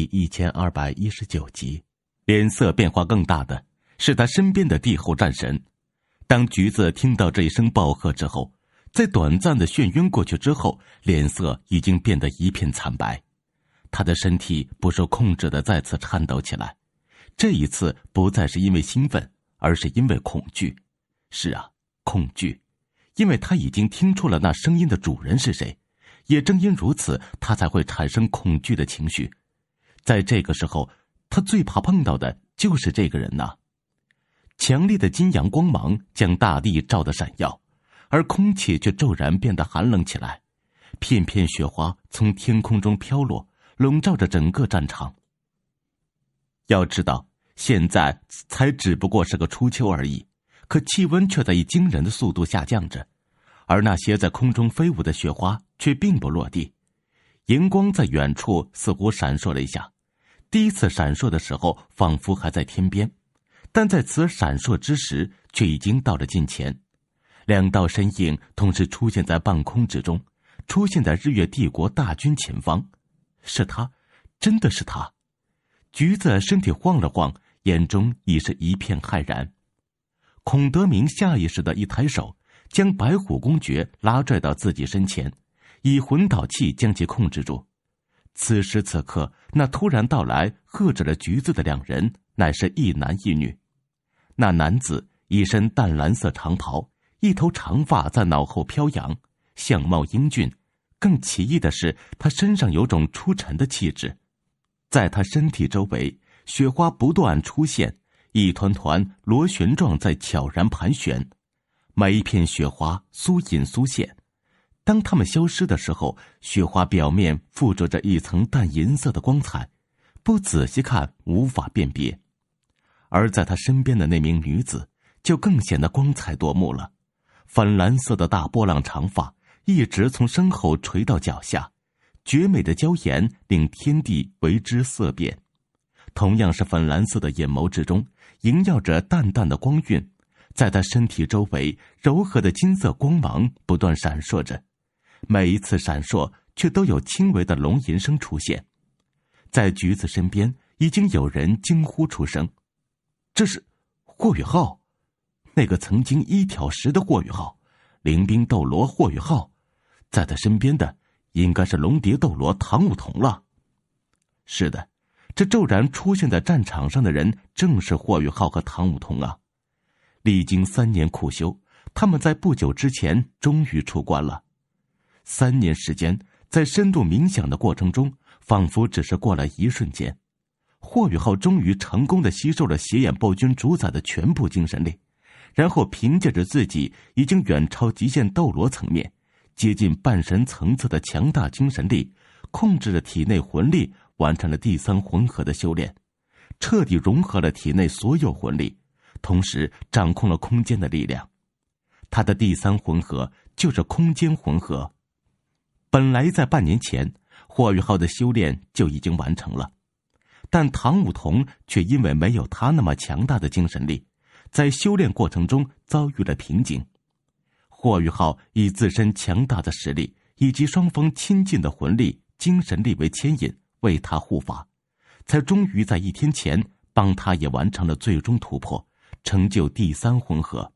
第一千二百一十九集，脸色变化更大的是他身边的帝后战神。当橘子听到这一声暴喝之后，在短暂的眩晕过去之后，脸色已经变得一片惨白。他的身体不受控制的再次颤抖起来，这一次不再是因为兴奋，而是因为恐惧。是啊，恐惧，因为他已经听出了那声音的主人是谁，也正因如此，他才会产生恐惧的情绪。在这个时候，他最怕碰到的就是这个人呐！强烈的金阳光芒将大地照得闪耀，而空气却骤然变得寒冷起来。片片雪花从天空中飘落，笼罩着整个战场。要知道，现在才只不过是个初秋而已，可气温却在以惊人的速度下降着，而那些在空中飞舞的雪花却并不落地。荧光在远处似乎闪烁了一下，第一次闪烁的时候仿佛还在天边，但在此闪烁之时却已经到了近前，两道身影同时出现在半空之中，出现在日月帝国大军前方，是他，真的是他，橘子身体晃了晃，眼中已是一片骇然，孔德明下意识的一抬手，将白虎公爵拉拽到自己身前。以魂导器将其控制住。此时此刻，那突然到来、喝止了橘子的两人，乃是一男一女。那男子一身淡蓝色长袍，一头长发在脑后飘扬，相貌英俊。更奇异的是，他身上有种出尘的气质。在他身体周围，雪花不断出现，一团团螺旋状在悄然盘旋，每一片雪花苏隐苏现。当他们消失的时候，雪花表面附着着一层淡银色的光彩，不仔细看无法辨别。而在他身边的那名女子，就更显得光彩夺目了。粉蓝色的大波浪长发一直从身后垂到脚下，绝美的娇颜令天地为之色变。同样是粉蓝色的眼眸之中，萦绕着淡淡的光晕，在她身体周围，柔和的金色光芒不断闪烁着。每一次闪烁，却都有轻微的龙吟声出现。在橘子身边，已经有人惊呼出声：“这是霍雨浩，那个曾经一挑十的霍雨浩，灵兵斗罗霍雨浩。在他身边的，应该是龙蝶斗罗唐舞桐了。”是的，这骤然出现在战场上的人，正是霍雨浩和唐舞桐啊！历经三年苦修，他们在不久之前终于出关了。三年时间，在深度冥想的过程中，仿佛只是过了一瞬间，霍雨浩终于成功的吸收了邪眼暴君主宰的全部精神力，然后凭借着自己已经远超极限斗罗层面、接近半神层次的强大精神力，控制着体内魂力，完成了第三魂核的修炼，彻底融合了体内所有魂力，同时掌控了空间的力量。他的第三魂核就是空间魂核。本来在半年前，霍雨浩的修炼就已经完成了，但唐舞桐却因为没有他那么强大的精神力，在修炼过程中遭遇了瓶颈。霍雨浩以自身强大的实力以及双方亲近的魂力、精神力为牵引，为他护法，才终于在一天前帮他也完成了最终突破，成就第三魂合。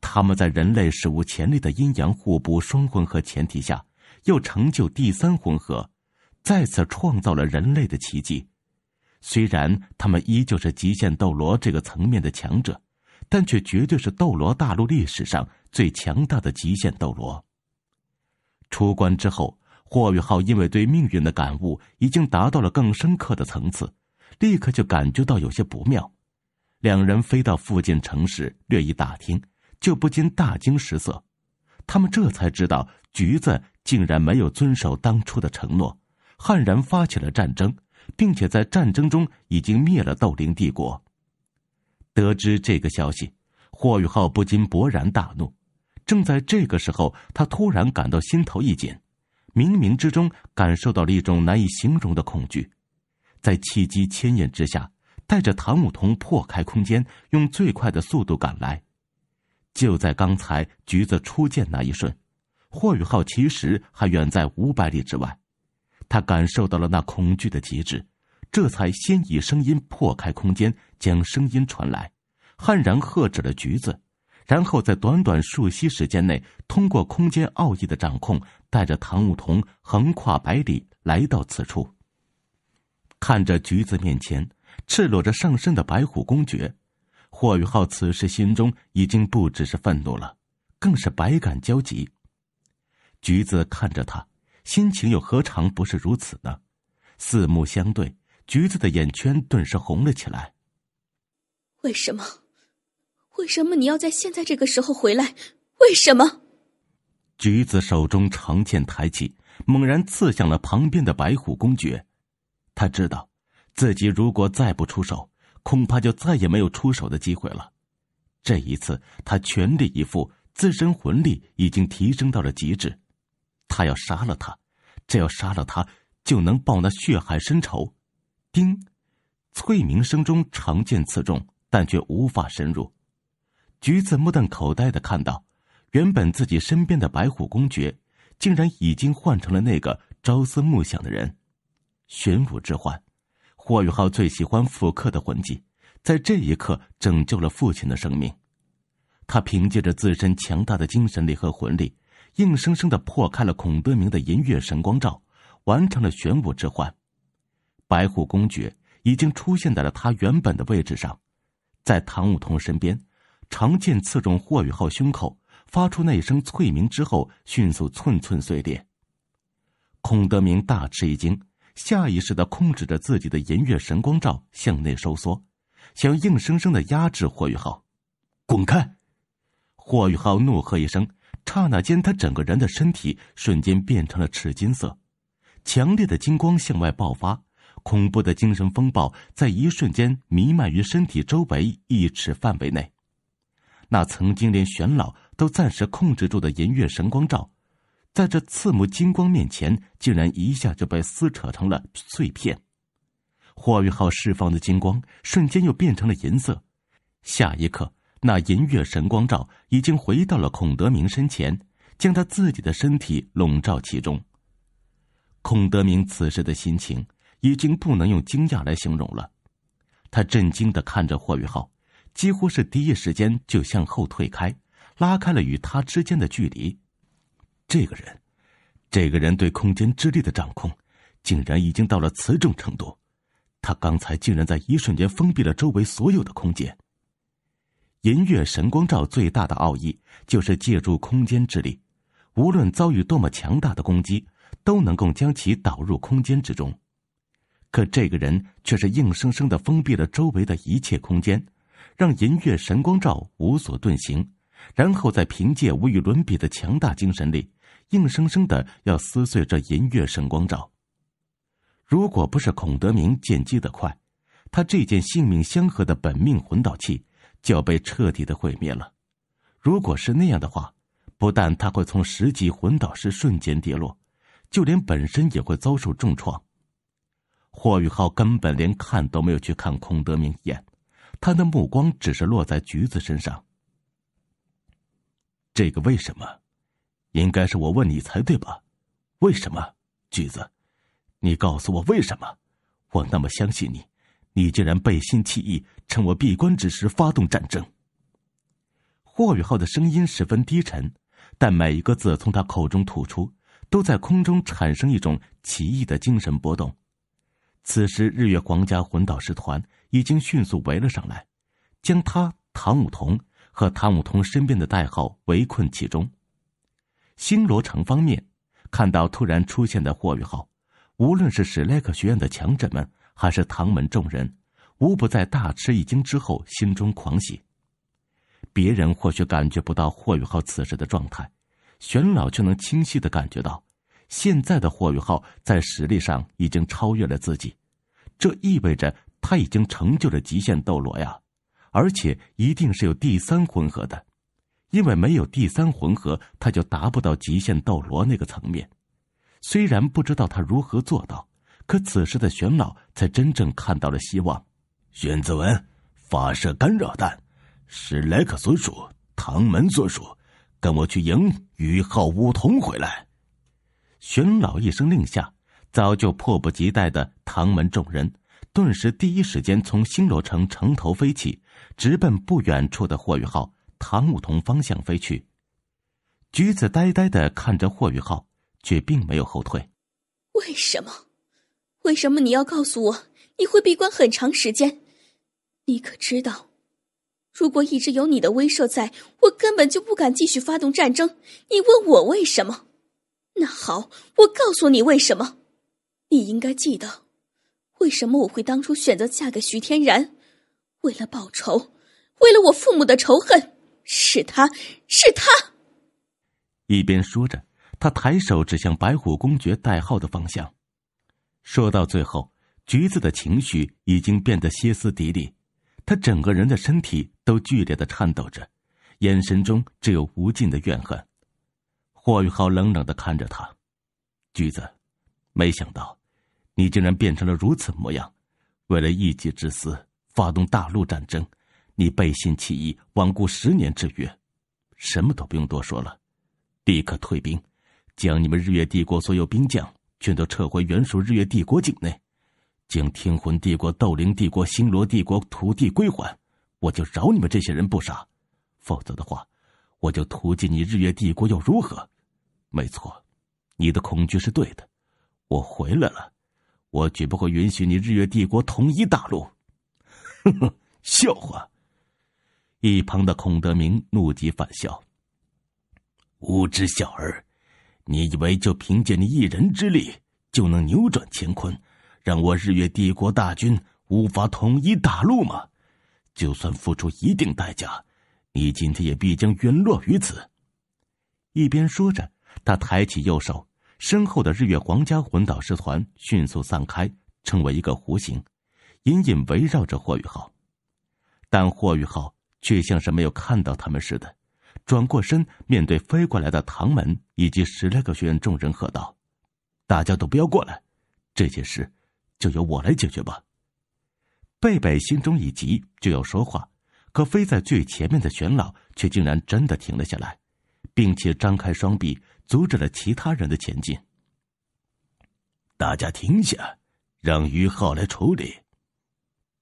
他们在人类史无前例的阴阳互补双混合前提下。又成就第三魂合，再次创造了人类的奇迹。虽然他们依旧是极限斗罗这个层面的强者，但却绝对是斗罗大陆历史上最强大的极限斗罗。出关之后，霍雨浩因为对命运的感悟已经达到了更深刻的层次，立刻就感觉到有些不妙。两人飞到附近城市略一打听，就不禁大惊失色。他们这才知道橘子。竟然没有遵守当初的承诺，悍然发起了战争，并且在战争中已经灭了斗灵帝国。得知这个消息，霍雨浩不禁勃然大怒。正在这个时候，他突然感到心头一紧，冥冥之中感受到了一种难以形容的恐惧。在气机牵引之下，带着唐舞桐破开空间，用最快的速度赶来。就在刚才，橘子初见那一瞬。霍雨浩其实还远在五百里之外，他感受到了那恐惧的极致，这才先以声音破开空间，将声音传来，悍然喝止了橘子，然后在短短数息时间内，通过空间奥义的掌控，带着唐舞桐横跨百里来到此处。看着橘子面前赤裸着上身的白虎公爵，霍雨浩此时心中已经不只是愤怒了，更是百感交集。橘子看着他，心情又何尝不是如此呢？四目相对，橘子的眼圈顿时红了起来。为什么？为什么你要在现在这个时候回来？为什么？橘子手中长剑抬起，猛然刺向了旁边的白虎公爵。他知道，自己如果再不出手，恐怕就再也没有出手的机会了。这一次，他全力以赴，自身魂力已经提升到了极致。他要杀了他，只要杀了他，就能报那血海深仇。丁，翠明声中，长剑刺中，但却无法深入。橘子目瞪口呆的看到，原本自己身边的白虎公爵，竟然已经换成了那个朝思暮想的人。玄武之幻，霍宇浩最喜欢复刻的魂技，在这一刻拯救了父亲的生命。他凭借着自身强大的精神力和魂力。硬生生的破开了孔德明的银月神光罩，完成了玄武之幻。白虎公爵已经出现在了他原本的位置上，在唐舞桐身边，长剑刺中霍雨浩胸口，发出那一声脆鸣之后，迅速寸寸碎裂。孔德明大吃一惊，下意识的控制着自己的银月神光罩向内收缩，想硬生生的压制霍雨浩。滚开！霍雨浩怒喝一声。刹那间，他整个人的身体瞬间变成了赤金色，强烈的金光向外爆发，恐怖的精神风暴在一瞬间弥漫于身体周围一尺范围内。那曾经连玄老都暂时控制住的银月神光罩，在这刺目金光面前，竟然一下就被撕扯成了碎片。霍玉浩释放的金光瞬间又变成了银色，下一刻。那银月神光照已经回到了孔德明身前，将他自己的身体笼罩其中。孔德明此时的心情已经不能用惊讶来形容了，他震惊的看着霍雨浩，几乎是第一时间就向后退开，拉开了与他之间的距离。这个人，这个人对空间之力的掌控，竟然已经到了此种程度，他刚才竟然在一瞬间封闭了周围所有的空间。银月神光罩最大的奥义就是借助空间之力，无论遭遇多么强大的攻击，都能够将其导入空间之中。可这个人却是硬生生地封闭了周围的一切空间，让银月神光罩无所遁形，然后再凭借无与伦比的强大精神力，硬生生地要撕碎这银月神光罩。如果不是孔德明剑击得快，他这件性命相合的本命魂导器。就要被彻底的毁灭了，如果是那样的话，不但他会从十级魂导师瞬间跌落，就连本身也会遭受重创。霍宇浩根本连看都没有去看孔德明一眼，他的目光只是落在橘子身上。这个为什么？应该是我问你才对吧？为什么？橘子，你告诉我为什么？我那么相信你。你竟然背信弃义，趁我闭关之时发动战争！霍雨浩的声音十分低沉，但每一个字从他口中吐出，都在空中产生一种奇异的精神波动。此时，日月皇家魂导师团已经迅速围了上来，将他唐舞桐和唐舞桐身边的代号围困其中。星罗城方面，看到突然出现的霍雨浩，无论是史莱克学院的强者们。还是唐门众人，无不在大吃一惊之后心中狂喜。别人或许感觉不到霍雨浩此时的状态，玄老却能清晰的感觉到，现在的霍雨浩在实力上已经超越了自己，这意味着他已经成就了极限斗罗呀！而且一定是有第三魂合的，因为没有第三魂合，他就达不到极限斗罗那个层面。虽然不知道他如何做到。可此时的玄老才真正看到了希望。玄子文，发射干扰弹！史莱克所属，唐门所属，跟我去迎雨浩、梧桐回来！玄老一声令下，早就迫不及待的唐门众人，顿时第一时间从星罗城城头飞起，直奔不远处的霍雨浩、唐梧桐方向飞去。橘子呆呆的看着霍雨浩，却并没有后退。为什么？为什么你要告诉我你会闭关很长时间？你可知道，如果一直有你的威慑在，我根本就不敢继续发动战争。你问我为什么？那好，我告诉你为什么。你应该记得，为什么我会当初选择嫁给徐天然？为了报仇，为了我父母的仇恨。是他，是他。一边说着，他抬手指向白虎公爵代号的方向。说到最后，橘子的情绪已经变得歇斯底里，他整个人的身体都剧烈的颤抖着，眼神中只有无尽的怨恨。霍宇浩冷冷的看着他，橘子，没想到，你竟然变成了如此模样，为了一己之私发动大陆战争，你背信弃义，罔顾十年之约，什么都不用多说了，立刻退兵，将你们日月帝国所有兵将。全都撤回原属日月帝国境内，将天魂帝国、斗灵帝国、星罗帝国土地归还，我就饶你们这些人不杀；否则的话，我就屠尽你日月帝国又如何？没错，你的恐惧是对的，我回来了，我绝不会允许你日月帝国统一大陆。呵呵，笑话！一旁的孔德明怒极反笑：“无知小儿！”你以为就凭借你一人之力就能扭转乾坤，让我日月帝国大军无法统一大陆吗？就算付出一定代价，你今天也必将陨落于此。一边说着，他抬起右手，身后的日月皇家魂导师团迅速散开，成为一个弧形，隐隐围绕着霍雨浩。但霍雨浩却像是没有看到他们似的。转过身，面对飞过来的唐门以及十来个学院众人，喝道：“大家都不要过来，这件事就由我来解决吧。”贝贝心中一急，就要说话，可飞在最前面的玄老却竟然真的停了下来，并且张开双臂，阻止了其他人的前进。大家停下，让于浩来处理。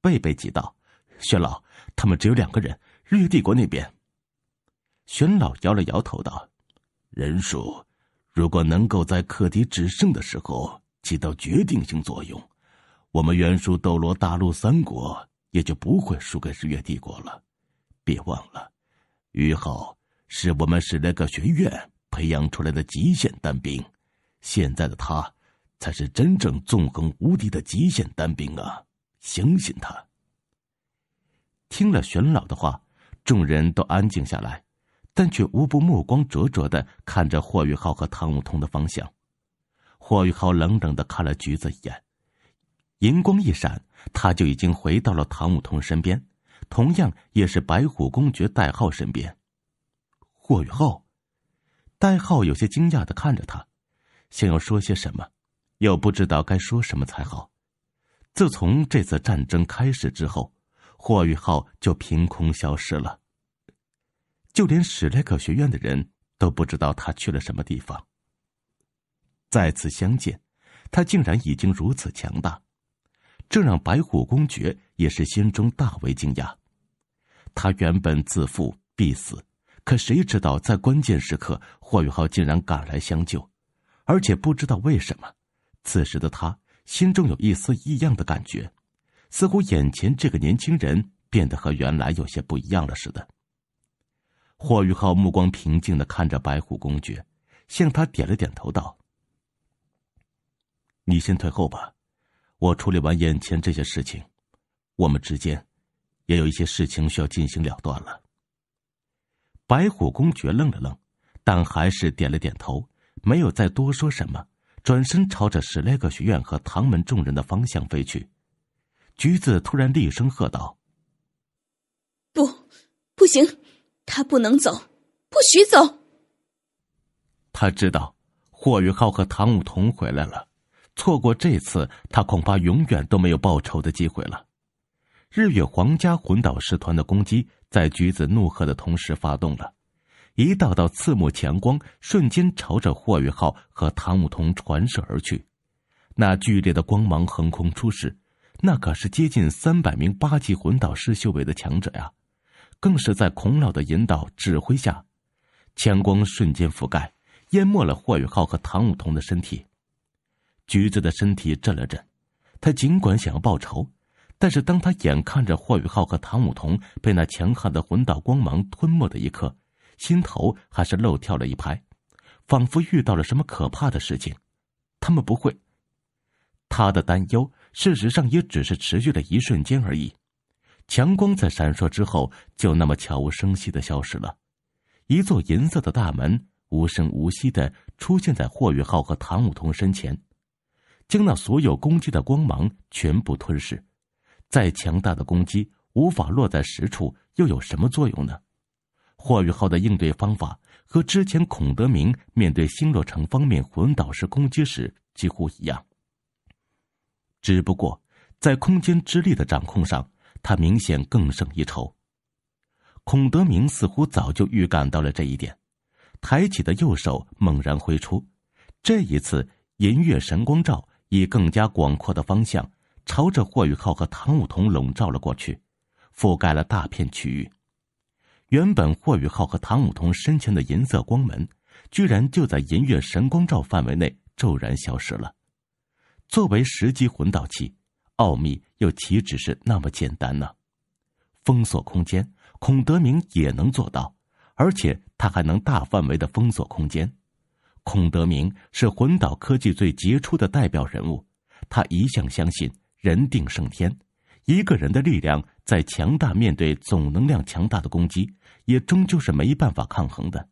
贝贝急道：“玄老，他们只有两个人，日月帝国那边。”玄老摇了摇头道：“人数，如果能够在克敌制胜的时候起到决定性作用，我们元术斗罗大陆三国也就不会输给日月帝国了。别忘了，于浩是我们史莱克学院培养出来的极限单兵，现在的他，才是真正纵横无敌的极限单兵啊！相信他。”听了玄老的话，众人都安静下来。但却无不目光灼灼的看着霍雨浩和唐武通的方向。霍雨浩冷冷的看了橘子一眼，银光一闪，他就已经回到了唐武通身边，同样也是白虎公爵代号身边。霍雨浩，代号有些惊讶的看着他，想要说些什么，又不知道该说什么才好。自从这次战争开始之后，霍雨浩就凭空消失了。就连史莱克学院的人都不知道他去了什么地方。再次相见，他竟然已经如此强大，这让白虎公爵也是心中大为惊讶。他原本自负必死，可谁知道在关键时刻霍雨浩竟然赶来相救，而且不知道为什么，此时的他心中有一丝异样的感觉，似乎眼前这个年轻人变得和原来有些不一样了似的。霍玉浩目光平静的看着白虎公爵，向他点了点头，道：“你先退后吧，我处理完眼前这些事情，我们之间也有一些事情需要进行了断了。”白虎公爵愣了愣，但还是点了点头，没有再多说什么，转身朝着史莱克学院和唐门众人的方向飞去。橘子突然厉声喝道：“不，不行！”他不能走，不许走！他知道霍雨浩和唐舞桐回来了，错过这次，他恐怕永远都没有报仇的机会了。日月皇家魂导师团的攻击在橘子怒喝的同时发动了，一道道刺目强光瞬间朝着霍雨浩和唐舞桐传射而去。那剧烈的光芒横空出世，那可是接近三百名八级魂导师修为的强者呀！更是在孔老的引导指挥下，强光瞬间覆盖，淹没了霍雨浩和唐舞桐的身体。橘子的身体震了震，他尽管想要报仇，但是当他眼看着霍雨浩和唐舞桐被那强悍的魂导光芒吞没的一刻，心头还是漏跳了一拍，仿佛遇到了什么可怕的事情。他们不会，他的担忧事实上也只是持续了一瞬间而已。强光在闪烁之后，就那么悄无声息的消失了。一座银色的大门无声无息的出现在霍雨浩和唐舞桐身前，将那所有攻击的光芒全部吞噬。再强大的攻击无法落在实处，又有什么作用呢？霍雨浩的应对方法和之前孔德明面对星落城方面魂导式攻击时几乎一样，只不过在空间之力的掌控上。他明显更胜一筹。孔德明似乎早就预感到了这一点，抬起的右手猛然挥出，这一次银月神光照以更加广阔的方向，朝着霍雨浩和唐武桐笼罩了过去，覆盖了大片区域。原本霍雨浩和唐武桐身前的银色光门，居然就在银月神光照范围内骤然消失了。作为十级魂导器。奥秘又岂止是那么简单呢？封锁空间，孔德明也能做到，而且他还能大范围的封锁空间。孔德明是魂岛科技最杰出的代表人物，他一向相信人定胜天。一个人的力量再强大，面对总能量强大的攻击，也终究是没办法抗衡的。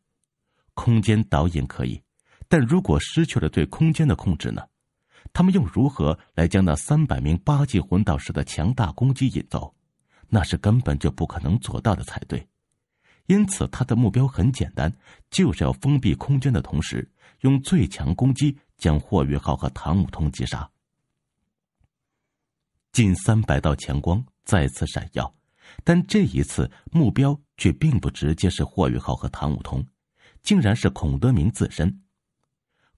空间导引可以，但如果失去了对空间的控制呢？他们用如何来将那三百名八级魂导师的强大攻击引走？那是根本就不可能做到的才对。因此，他的目标很简单，就是要封闭空间的同时，用最强攻击将霍玉浩和唐舞通击杀。近三百道强光再次闪耀，但这一次目标却并不直接是霍玉浩和唐武通，竟然是孔德明自身。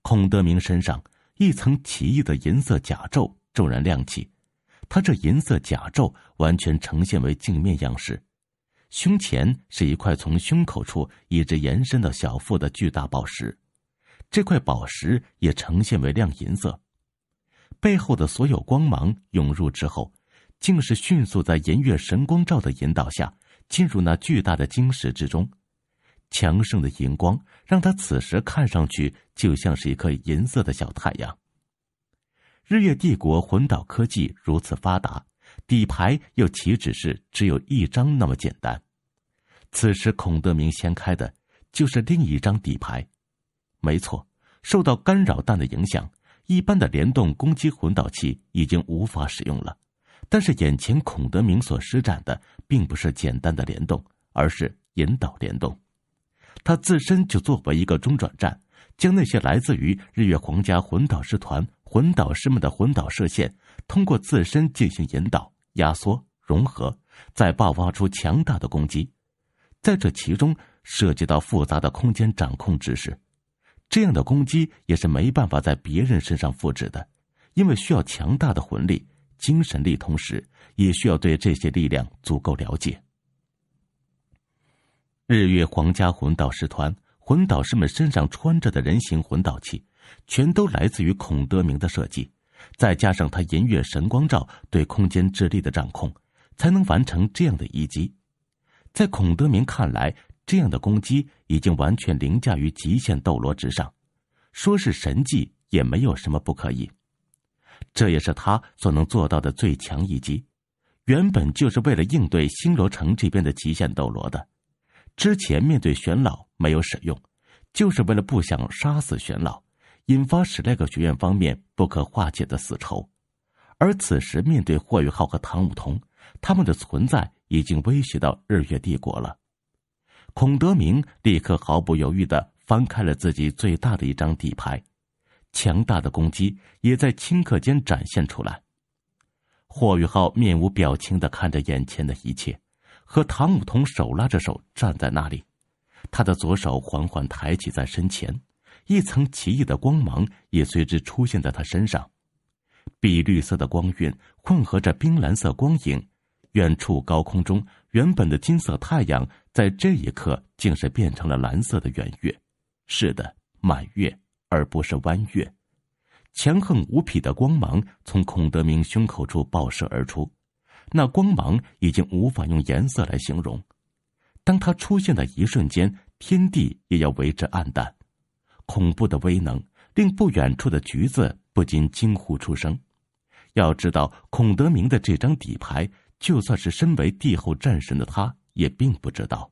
孔德明身上。一层奇异的银色甲胄骤然亮起，他这银色甲胄完全呈现为镜面样式，胸前是一块从胸口处一直延伸到小腹的巨大宝石，这块宝石也呈现为亮银色。背后的所有光芒涌入之后，竟是迅速在银月神光照的引导下进入那巨大的晶石之中。强盛的荧光让他此时看上去就像是一颗银色的小太阳。日月帝国魂导科技如此发达，底牌又岂止是只有一张那么简单？此时孔德明掀开的就是另一张底牌。没错，受到干扰弹的影响，一般的联动攻击魂导器已经无法使用了。但是眼前孔德明所施展的并不是简单的联动，而是引导联动。他自身就作为一个中转站，将那些来自于日月皇家魂导师团魂导师们的魂导射线，通过自身进行引导、压缩、融合，再爆发出强大的攻击。在这其中涉及到复杂的空间掌控知识，这样的攻击也是没办法在别人身上复制的，因为需要强大的魂力、精神力，同时也需要对这些力量足够了解。日月皇家魂导师团魂导师们身上穿着的人形魂导器，全都来自于孔德明的设计，再加上他银月神光罩对空间之力的掌控，才能完成这样的一击。在孔德明看来，这样的攻击已经完全凌驾于极限斗罗之上，说是神技也没有什么不可以。这也是他所能做到的最强一击，原本就是为了应对星罗城这边的极限斗罗的。之前面对玄老没有使用，就是为了不想杀死玄老，引发史莱克学院方面不可化解的死仇。而此时面对霍雨浩和唐舞桐，他们的存在已经威胁到日月帝国了。孔德明立刻毫不犹豫的翻开了自己最大的一张底牌，强大的攻击也在顷刻间展现出来。霍雨浩面无表情的看着眼前的一切。和唐舞桐手拉着手站在那里，他的左手缓缓抬起在身前，一层奇异的光芒也随之出现在他身上。碧绿色的光晕混合着冰蓝色光影，远处高空中原本的金色太阳在这一刻竟是变成了蓝色的圆月，是的，满月而不是弯月。强横无匹的光芒从孔德明胸口处爆射而出。那光芒已经无法用颜色来形容，当它出现的一瞬间，天地也要为之暗淡。恐怖的威能令不远处的橘子不禁惊呼出声。要知道，孔德明的这张底牌，就算是身为帝后战神的他，也并不知道。